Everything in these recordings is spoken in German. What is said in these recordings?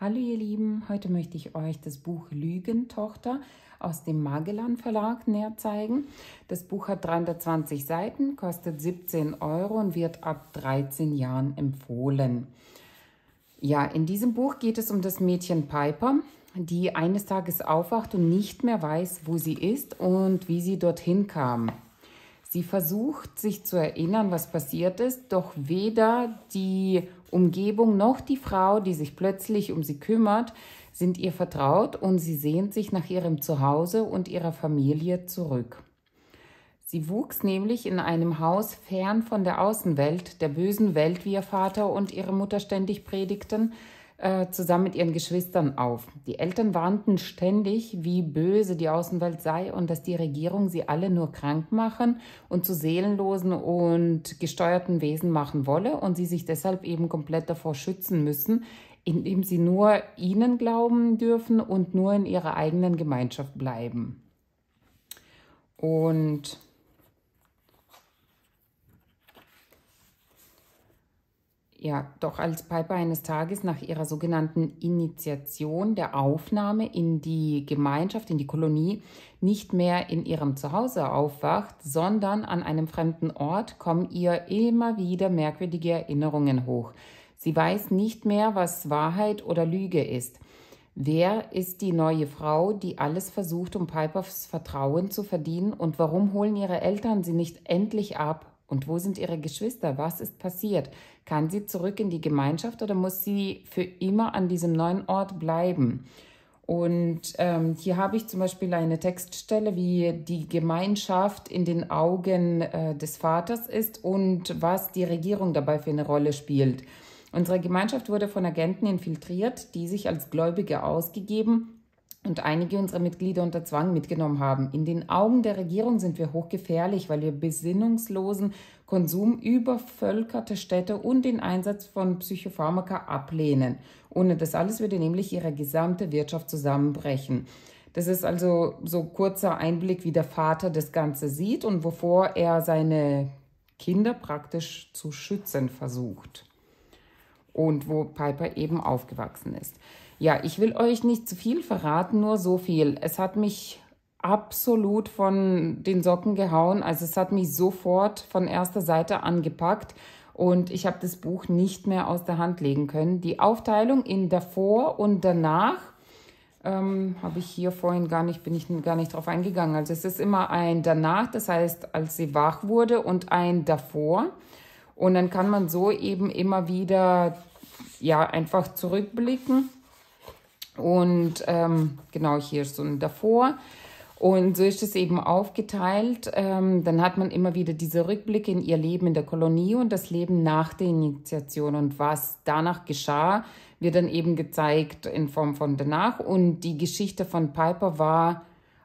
Hallo ihr Lieben, heute möchte ich euch das Buch Lügentochter aus dem Magellan Verlag näher zeigen. Das Buch hat 320 Seiten, kostet 17 Euro und wird ab 13 Jahren empfohlen. Ja, in diesem Buch geht es um das Mädchen Piper, die eines Tages aufwacht und nicht mehr weiß, wo sie ist und wie sie dorthin kam. Sie versucht sich zu erinnern, was passiert ist, doch weder die Umgebung noch die Frau, die sich plötzlich um sie kümmert, sind ihr vertraut und sie sehnt sich nach ihrem Zuhause und ihrer Familie zurück. Sie wuchs nämlich in einem Haus fern von der Außenwelt, der bösen Welt, wie ihr Vater und ihre Mutter ständig predigten, äh, zusammen mit ihren Geschwistern auf. Die Eltern warnten ständig, wie böse die Außenwelt sei und dass die Regierung sie alle nur krank machen und zu seelenlosen und gesteuerten Wesen machen wolle und sie sich deshalb eben komplett davor schützen müssen, indem sie nur ihnen glauben dürfen und nur in ihrer eigenen Gemeinschaft bleiben. Und Ja, doch als Piper eines Tages nach ihrer sogenannten Initiation der Aufnahme in die Gemeinschaft, in die Kolonie, nicht mehr in ihrem Zuhause aufwacht, sondern an einem fremden Ort, kommen ihr immer wieder merkwürdige Erinnerungen hoch. Sie weiß nicht mehr, was Wahrheit oder Lüge ist. Wer ist die neue Frau, die alles versucht, um Pipers Vertrauen zu verdienen? Und warum holen ihre Eltern sie nicht endlich ab und wo sind ihre Geschwister? Was ist passiert? Kann sie zurück in die Gemeinschaft oder muss sie für immer an diesem neuen Ort bleiben? Und ähm, hier habe ich zum Beispiel eine Textstelle, wie die Gemeinschaft in den Augen äh, des Vaters ist und was die Regierung dabei für eine Rolle spielt. Unsere Gemeinschaft wurde von Agenten infiltriert, die sich als Gläubige ausgegeben und einige unserer Mitglieder unter Zwang mitgenommen haben. In den Augen der Regierung sind wir hochgefährlich, weil wir besinnungslosen Konsum übervölkerte Städte und den Einsatz von Psychopharmaka ablehnen. Ohne das alles würde nämlich ihre gesamte Wirtschaft zusammenbrechen. Das ist also so kurzer Einblick, wie der Vater das Ganze sieht und wovor er seine Kinder praktisch zu schützen versucht und wo Piper eben aufgewachsen ist. Ja, ich will euch nicht zu viel verraten, nur so viel. Es hat mich absolut von den Socken gehauen. Also es hat mich sofort von erster Seite angepackt und ich habe das Buch nicht mehr aus der Hand legen können. Die Aufteilung in davor und danach ähm, habe ich hier vorhin gar nicht, bin ich gar nicht drauf eingegangen. Also es ist immer ein danach, das heißt, als sie wach wurde und ein davor. Und dann kann man so eben immer wieder ja einfach zurückblicken und ähm, genau hier ist so ein davor. Und so ist es eben aufgeteilt. Ähm, dann hat man immer wieder diese Rückblicke in ihr Leben in der Kolonie und das Leben nach der Initiation und was danach geschah, wird dann eben gezeigt in Form von danach. Und die Geschichte von Piper war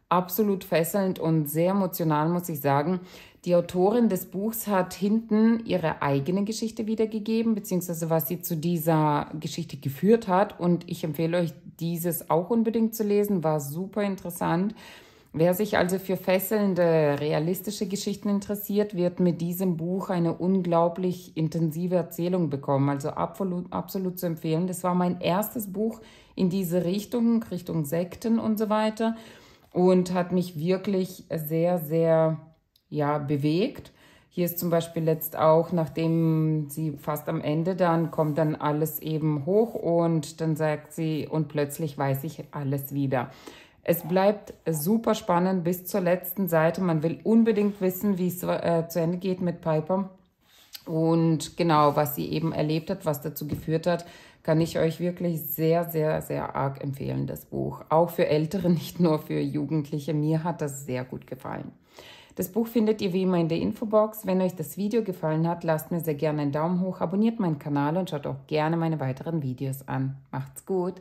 absolut fesselnd und sehr emotional, muss ich sagen. Die Autorin des Buchs hat hinten ihre eigene Geschichte wiedergegeben, beziehungsweise was sie zu dieser Geschichte geführt hat. Und ich empfehle euch dieses auch unbedingt zu lesen, war super interessant. Wer sich also für fesselnde, realistische Geschichten interessiert, wird mit diesem Buch eine unglaublich intensive Erzählung bekommen. Also absolut, absolut zu empfehlen. Das war mein erstes Buch in diese Richtung, Richtung Sekten und so weiter. Und hat mich wirklich sehr, sehr ja, bewegt. Hier ist zum Beispiel jetzt auch, nachdem sie fast am Ende dann, kommt dann alles eben hoch und dann sagt sie, und plötzlich weiß ich alles wieder. Es bleibt super spannend bis zur letzten Seite. Man will unbedingt wissen, wie es äh, zu Ende geht mit Piper. Und genau, was sie eben erlebt hat, was dazu geführt hat, kann ich euch wirklich sehr, sehr, sehr arg empfehlen, das Buch. Auch für Ältere, nicht nur für Jugendliche. Mir hat das sehr gut gefallen. Das Buch findet ihr wie immer in der Infobox. Wenn euch das Video gefallen hat, lasst mir sehr gerne einen Daumen hoch, abonniert meinen Kanal und schaut auch gerne meine weiteren Videos an. Macht's gut!